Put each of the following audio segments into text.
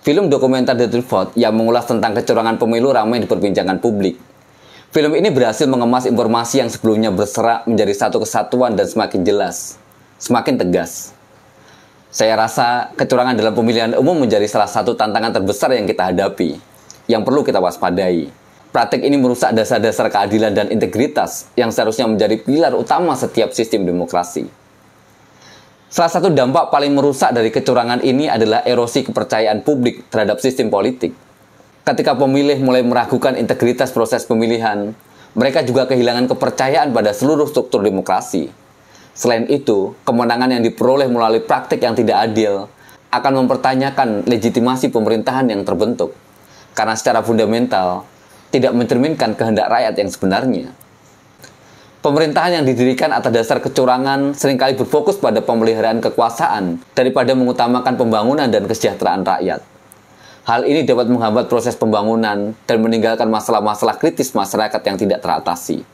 Film dokumenter The Truth yang mengulas tentang kecurangan pemilu ramai diperbincangkan publik. Film ini berhasil mengemas informasi yang sebelumnya berserak menjadi satu kesatuan dan semakin jelas, semakin tegas. Saya rasa kecurangan dalam pemilihan umum menjadi salah satu tantangan terbesar yang kita hadapi, yang perlu kita waspadai. Praktik ini merusak dasar-dasar keadilan dan integritas yang seharusnya menjadi pilar utama setiap sistem demokrasi. Salah satu dampak paling merusak dari kecurangan ini adalah erosi kepercayaan publik terhadap sistem politik. Ketika pemilih mulai meragukan integritas proses pemilihan, mereka juga kehilangan kepercayaan pada seluruh struktur demokrasi. Selain itu, kemenangan yang diperoleh melalui praktik yang tidak adil akan mempertanyakan legitimasi pemerintahan yang terbentuk. Karena secara fundamental, tidak mencerminkan kehendak rakyat yang sebenarnya. Pemerintahan yang didirikan atas dasar kecurangan seringkali berfokus pada pemeliharaan kekuasaan daripada mengutamakan pembangunan dan kesejahteraan rakyat. Hal ini dapat menghambat proses pembangunan dan meninggalkan masalah-masalah kritis masyarakat yang tidak teratasi.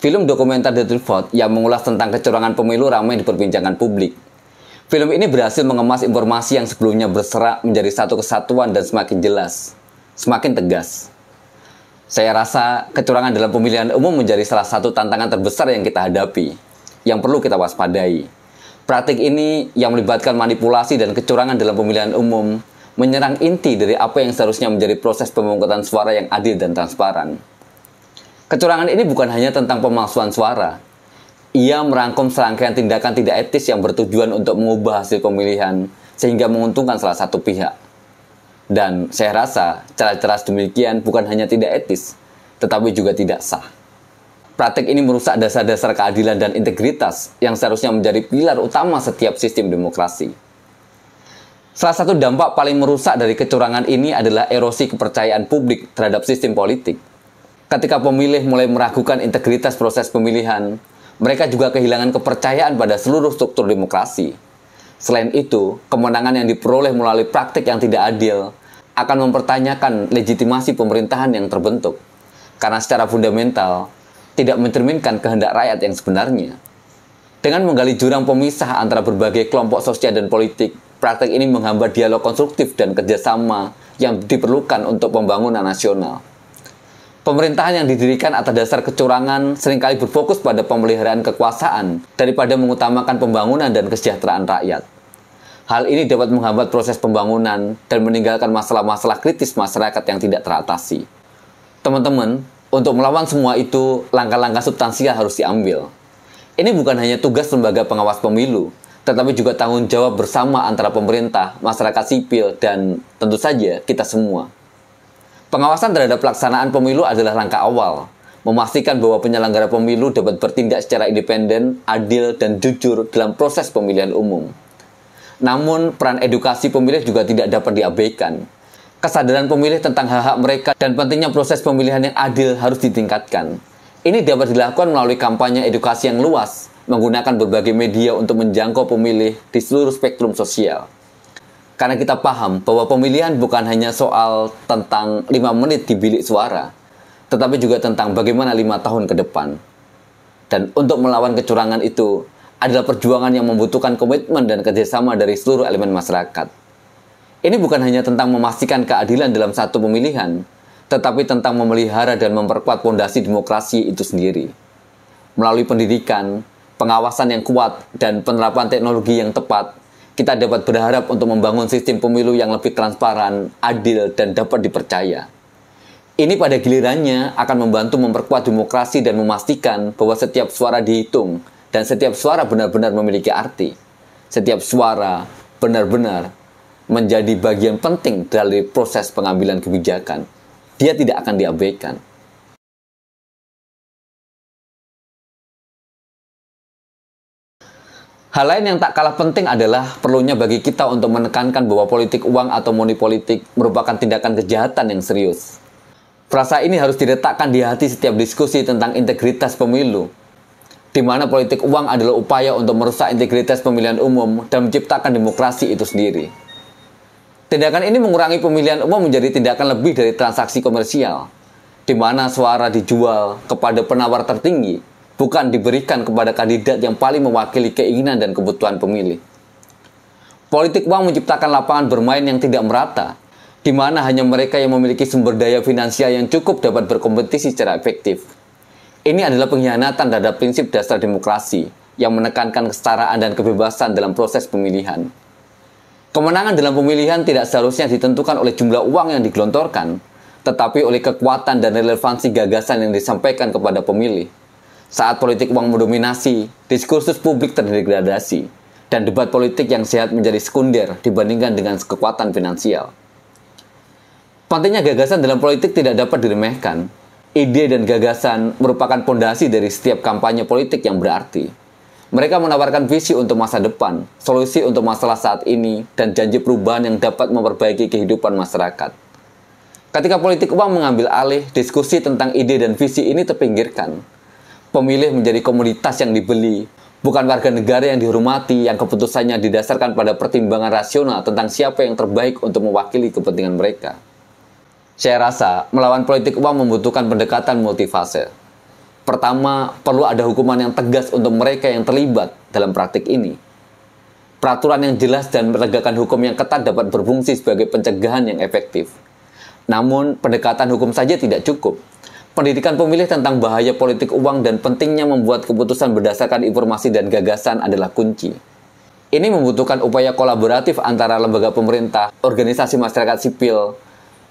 Film dokumenter The Truth Vote yang mengulas tentang kecurangan pemilu ramai diperbincangkan publik. Film ini berhasil mengemas informasi yang sebelumnya berserak menjadi satu kesatuan dan semakin jelas semakin tegas. Saya rasa kecurangan dalam pemilihan umum menjadi salah satu tantangan terbesar yang kita hadapi, yang perlu kita waspadai. Praktik ini yang melibatkan manipulasi dan kecurangan dalam pemilihan umum menyerang inti dari apa yang seharusnya menjadi proses pemungutan suara yang adil dan transparan. Kecurangan ini bukan hanya tentang pemalsuan suara. Ia merangkum serangkaian tindakan tidak etis yang bertujuan untuk mengubah hasil pemilihan sehingga menguntungkan salah satu pihak. Dan saya rasa cara-cara demikian bukan hanya tidak etis, tetapi juga tidak sah. Praktek ini merusak dasar-dasar keadilan dan integritas yang seharusnya menjadi pilar utama setiap sistem demokrasi. Salah satu dampak paling merusak dari kecurangan ini adalah erosi kepercayaan publik terhadap sistem politik. Ketika pemilih mulai meragukan integritas proses pemilihan, mereka juga kehilangan kepercayaan pada seluruh struktur demokrasi, Selain itu, kemenangan yang diperoleh melalui praktik yang tidak adil akan mempertanyakan legitimasi pemerintahan yang terbentuk. Karena secara fundamental, tidak mencerminkan kehendak rakyat yang sebenarnya. Dengan menggali jurang pemisah antara berbagai kelompok sosial dan politik, praktik ini menghambat dialog konstruktif dan kerjasama yang diperlukan untuk pembangunan nasional. Pemerintahan yang didirikan atas dasar kecurangan seringkali berfokus pada pemeliharaan kekuasaan daripada mengutamakan pembangunan dan kesejahteraan rakyat. Hal ini dapat menghambat proses pembangunan dan meninggalkan masalah-masalah kritis masyarakat yang tidak teratasi. Teman-teman, untuk melawan semua itu, langkah-langkah substansial harus diambil. Ini bukan hanya tugas lembaga pengawas pemilu, tetapi juga tanggung jawab bersama antara pemerintah, masyarakat sipil, dan tentu saja kita semua. Pengawasan terhadap pelaksanaan pemilu adalah langkah awal, memastikan bahwa penyelenggara pemilu dapat bertindak secara independen, adil, dan jujur dalam proses pemilihan umum. Namun peran edukasi pemilih juga tidak dapat diabaikan. Kesadaran pemilih tentang hak-hak mereka dan pentingnya proses pemilihan yang adil harus ditingkatkan. Ini dapat dilakukan melalui kampanye edukasi yang luas, menggunakan berbagai media untuk menjangkau pemilih di seluruh spektrum sosial. Karena kita paham bahwa pemilihan bukan hanya soal tentang 5 menit di bilik suara, tetapi juga tentang bagaimana 5 tahun ke depan. Dan untuk melawan kecurangan itu, adalah perjuangan yang membutuhkan komitmen dan kerjasama dari seluruh elemen masyarakat. Ini bukan hanya tentang memastikan keadilan dalam satu pemilihan, tetapi tentang memelihara dan memperkuat fondasi demokrasi itu sendiri. Melalui pendidikan, pengawasan yang kuat, dan penerapan teknologi yang tepat, kita dapat berharap untuk membangun sistem pemilu yang lebih transparan, adil, dan dapat dipercaya. Ini pada gilirannya akan membantu memperkuat demokrasi dan memastikan bahwa setiap suara dihitung, dan setiap suara benar-benar memiliki arti. Setiap suara benar-benar menjadi bagian penting dari proses pengambilan kebijakan. Dia tidak akan diabaikan. Hal lain yang tak kalah penting adalah perlunya bagi kita untuk menekankan bahwa politik uang atau money politik merupakan tindakan kejahatan yang serius. Frasa ini harus diletakkan di hati setiap diskusi tentang integritas pemilu, di mana politik uang adalah upaya untuk merusak integritas pemilihan umum dan menciptakan demokrasi itu sendiri. Tindakan ini mengurangi pemilihan umum menjadi tindakan lebih dari transaksi komersial, di mana suara dijual kepada penawar tertinggi, bukan diberikan kepada kandidat yang paling mewakili keinginan dan kebutuhan pemilih. Politik uang menciptakan lapangan bermain yang tidak merata, di mana hanya mereka yang memiliki sumber daya finansial yang cukup dapat berkompetisi secara efektif ini adalah pengkhianatan terhadap prinsip dasar demokrasi yang menekankan kesetaraan dan kebebasan dalam proses pemilihan. Kemenangan dalam pemilihan tidak seharusnya ditentukan oleh jumlah uang yang digelontorkan, tetapi oleh kekuatan dan relevansi gagasan yang disampaikan kepada pemilih. Saat politik uang mendominasi, diskursus publik terdegradasi, dan debat politik yang sehat menjadi sekunder dibandingkan dengan kekuatan finansial. Pentingnya gagasan dalam politik tidak dapat diremehkan, ide dan gagasan merupakan pondasi dari setiap kampanye politik yang berarti. Mereka menawarkan visi untuk masa depan, solusi untuk masalah saat ini, dan janji perubahan yang dapat memperbaiki kehidupan masyarakat. Ketika politik uang mengambil alih, diskusi tentang ide dan visi ini terpinggirkan. Pemilih menjadi komoditas yang dibeli, bukan warga negara yang dihormati yang keputusannya didasarkan pada pertimbangan rasional tentang siapa yang terbaik untuk mewakili kepentingan mereka. Saya rasa melawan politik uang membutuhkan pendekatan multifase. Pertama, perlu ada hukuman yang tegas untuk mereka yang terlibat dalam praktik ini. Peraturan yang jelas dan penegakan hukum yang ketat dapat berfungsi sebagai pencegahan yang efektif. Namun, pendekatan hukum saja tidak cukup. Pendidikan pemilih tentang bahaya politik uang dan pentingnya membuat keputusan berdasarkan informasi dan gagasan adalah kunci. Ini membutuhkan upaya kolaboratif antara lembaga pemerintah, organisasi masyarakat sipil,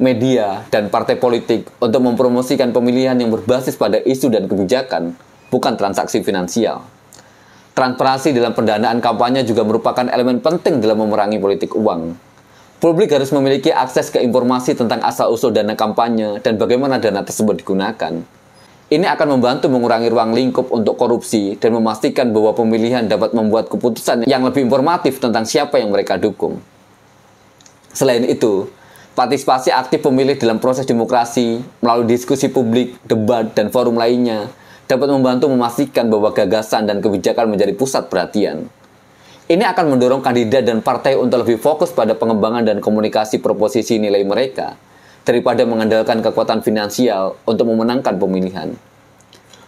media, dan partai politik untuk mempromosikan pemilihan yang berbasis pada isu dan kebijakan, bukan transaksi finansial. Transparansi dalam pendanaan kampanye juga merupakan elemen penting dalam memerangi politik uang. Publik harus memiliki akses ke informasi tentang asal-usul dana kampanye dan bagaimana dana tersebut digunakan. Ini akan membantu mengurangi ruang lingkup untuk korupsi dan memastikan bahwa pemilihan dapat membuat keputusan yang lebih informatif tentang siapa yang mereka dukung. Selain itu, partisipasi aktif pemilih dalam proses demokrasi melalui diskusi publik, debat, dan forum lainnya dapat membantu memastikan bahwa gagasan dan kebijakan menjadi pusat perhatian. Ini akan mendorong kandidat dan partai untuk lebih fokus pada pengembangan dan komunikasi proposisi nilai mereka daripada mengandalkan kekuatan finansial untuk memenangkan pemilihan.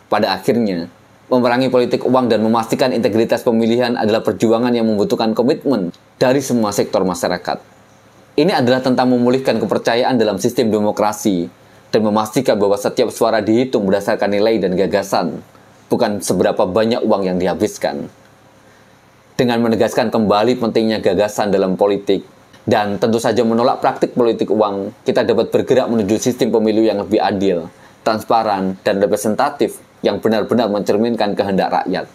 Pada akhirnya, memerangi politik uang dan memastikan integritas pemilihan adalah perjuangan yang membutuhkan komitmen dari semua sektor masyarakat. Ini adalah tentang memulihkan kepercayaan dalam sistem demokrasi dan memastikan bahwa setiap suara dihitung berdasarkan nilai dan gagasan, bukan seberapa banyak uang yang dihabiskan. Dengan menegaskan kembali pentingnya gagasan dalam politik, dan tentu saja menolak praktik politik uang, kita dapat bergerak menuju sistem pemilu yang lebih adil, transparan, dan representatif yang benar-benar mencerminkan kehendak rakyat.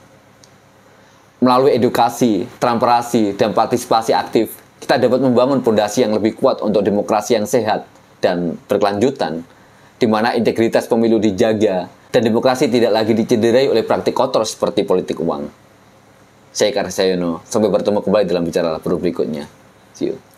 Melalui edukasi, transparansi, dan partisipasi aktif, kita dapat membangun fondasi yang lebih kuat untuk demokrasi yang sehat dan berkelanjutan, di mana integritas pemilu dijaga dan demokrasi tidak lagi dicederai oleh praktik kotor seperti politik uang. Saya Karsayono, sampai bertemu kembali dalam bicara berikutnya. See you.